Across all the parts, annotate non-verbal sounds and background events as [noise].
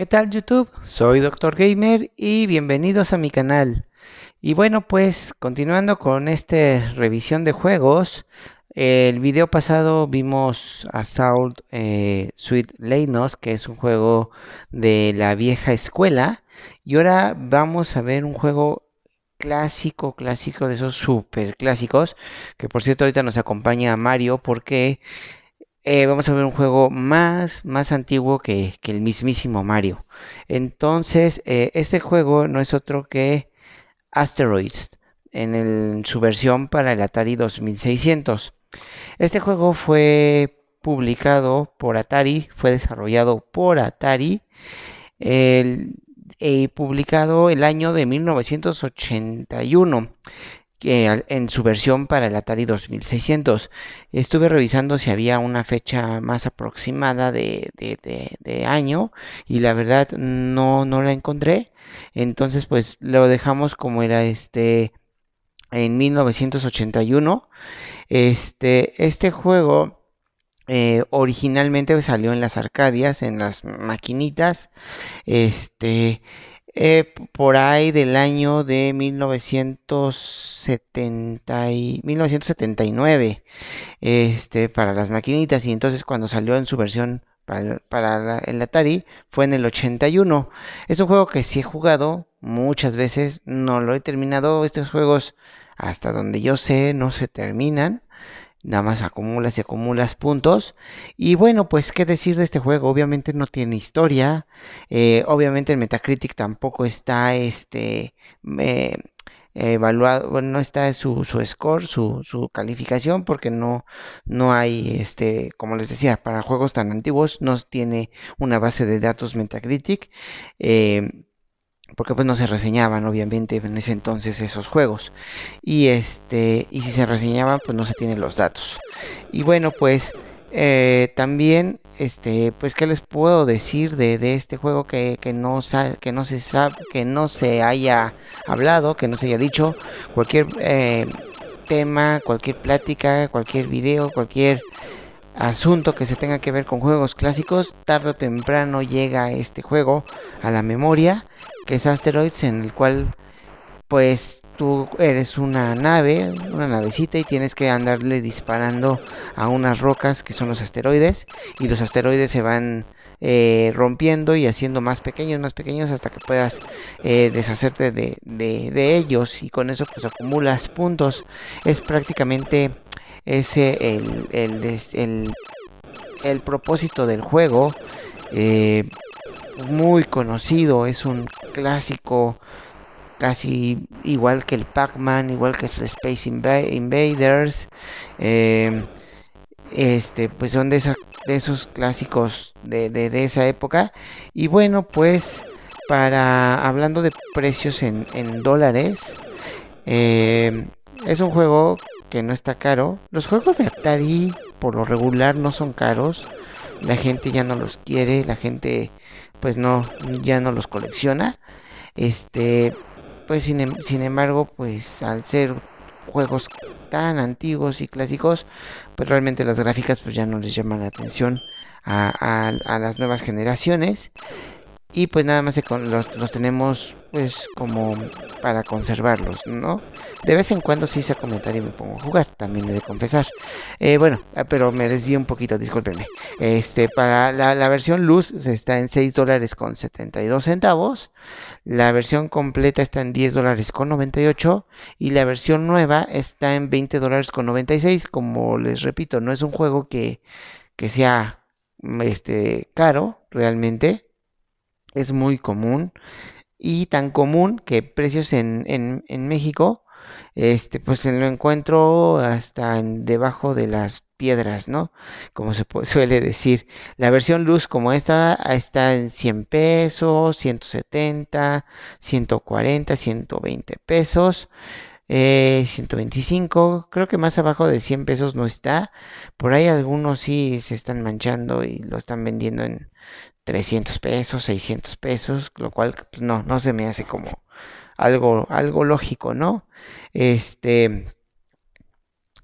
¿Qué tal YouTube? Soy Doctor Gamer y bienvenidos a mi canal. Y bueno, pues continuando con esta revisión de juegos, el video pasado vimos a eh, Sweet Leinos, que es un juego de la vieja escuela, y ahora vamos a ver un juego clásico, clásico de esos super clásicos, que por cierto ahorita nos acompaña Mario porque eh, vamos a ver un juego más, más antiguo que, el mismísimo Mario. Entonces, eh, este juego no es otro que Asteroids, en su versión para el Atari 2600. Este juego fue publicado por Atari, fue desarrollado por Atari y eh, publicado el año de 1981 que en su versión para el Atari 2600. Estuve revisando si había una fecha más aproximada de, año y la verdad no, no la encontré. Entonces pues lo dejamos como era este en 1981. Este, este juego eh, originalmente salió en las Arcadias, en las maquinitas. Este, eh, por ahí del año de 1979 este, para las maquinitas y entonces cuando salió en su versión para, el Atari fue en el 81. Es un juego que sí he jugado muchas veces, no lo he terminado, estos juegos hasta donde yo sé no se terminan. Nada más acumulas y acumulas puntos. Y bueno, pues qué decir de este juego. Obviamente no tiene historia. Eh, obviamente el Metacritic tampoco está este, eh, evaluado. no está su, su score, su, calificación, porque no, no hay, este, como les decía, para juegos tan antiguos no tiene una base de datos Metacritic. Eh, porque pues no se reseñaban obviamente en ese entonces esos juegos y este y si se reseñaban pues no se tienen los datos y bueno pues eh, también este pues qué les puedo decir de, este juego que, no que no se sabe que no se haya hablado que no se haya dicho cualquier eh, tema cualquier plática cualquier video cualquier asunto que se tenga que ver con juegos clásicos, tarde o temprano llega este juego a la memoria es Asteroids, en el cual pues tú eres una nave, una navecita y tienes que andarle disparando a unas rocas que son los asteroides y los asteroides se van eh, rompiendo y haciendo más pequeños, más pequeños hasta que puedas eh, deshacerte de, ellos y con eso pues acumulas puntos. Es prácticamente ese el, el, propósito del juego. Eh, muy conocido, es un clásico, casi igual que el Pac-Man, igual que el Space Invaders. Em, este, pues son de, de esos clásicos de, esa época. Y bueno, pues para hablando de precios en, dólares, em, es un juego que no está caro. Los juegos de Atari por lo regular no son caros la gente ya no los quiere, la gente pues no, ya no los colecciona. Este, pues em-, sin, embargo, pues al ser juegos tan antiguos y clásicos, pues realmente las gráficas pues ya no les llaman la atención a, las nuevas generaciones. Y pues nada más los, los tenemos pues como para conservarlos, ¿no? De vez en cuando sí se comentar y me pongo a jugar, también he de confesar. Eh, bueno, ah, pero me desvío un poquito, discúlpenme. Este, para la, versión luz está en 6 dólares con 72 centavos, la versión completa está en 10 dólares con 98 y la versión nueva está en 20 dólares con 96. Como les repito, no es un juego que, que sea este, caro realmente, es muy común y tan común que precios en, México, este, pues lo encuentro hasta debajo de las piedras, ¿no? Como se [laughs] suele decir. La versión luz como esta ah, está en 100 pesos, 170, 140, 120 pesos. 125, eh, creo que más abajo de 100 pesos no está. Por ahí algunos sí se están manchando y lo están vendiendo en 300 pesos, 600 pesos, lo cual pues, no, no se me hace como algo, algo lógico, ¿no? Este,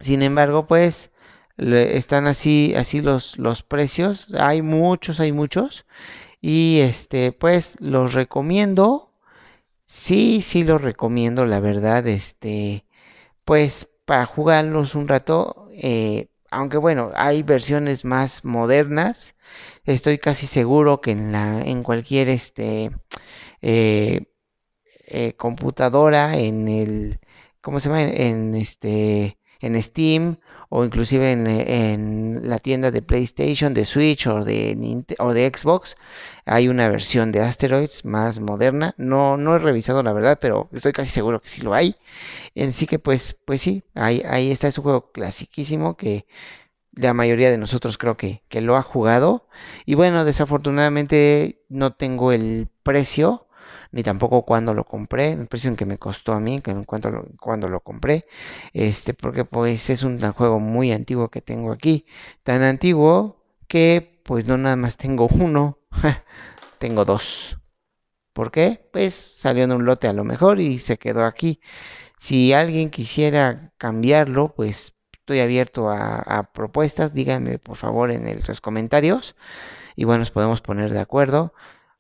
sin embargo, pues están así, así los, los precios. Hay muchos, hay muchos. Y este, pues los recomiendo Sí, sí lo recomiendo, la verdad, este, pues para jugarlos un rato, eh, aunque bueno, hay versiones más modernas, estoy casi seguro que en, la, en cualquier este, eh, eh, computadora, en el, ¿cómo se llama? En, este, en Steam o inclusive en, la tienda de PlayStation, de Switch o de, o de Xbox. Hay una versión de Asteroids más moderna. No, no he revisado la verdad, pero estoy casi seguro que sí lo hay. sí que pues, pues sí, ahí, está. Es un juego clasiquísimo que la mayoría de nosotros creo que, que lo ha jugado. Y bueno, desafortunadamente no tengo el precio ni tampoco cuando lo compré, el precio que me costó a mí, no encuentro cuando lo compré, este, porque pues es un juego muy antiguo que tengo aquí, tan antiguo que pues no nada más tengo uno, [laughs] tengo dos. ¿Por qué? Pues salió en un lote a lo mejor y se quedó aquí. Si alguien quisiera cambiarlo, pues estoy abierto a, propuestas, díganme por favor en los comentarios. Y bueno, nos podemos poner de acuerdo.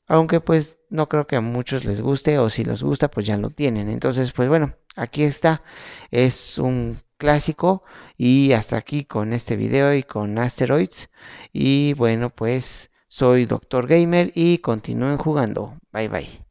Aunque pues no creo que a muchos les guste o si les gusta pues ya lo tienen. Entonces pues bueno, aquí está. Es un clásico y hasta aquí con este video y con Asteroids. Y bueno pues soy Doctor Gamer y continúen jugando. Bye bye.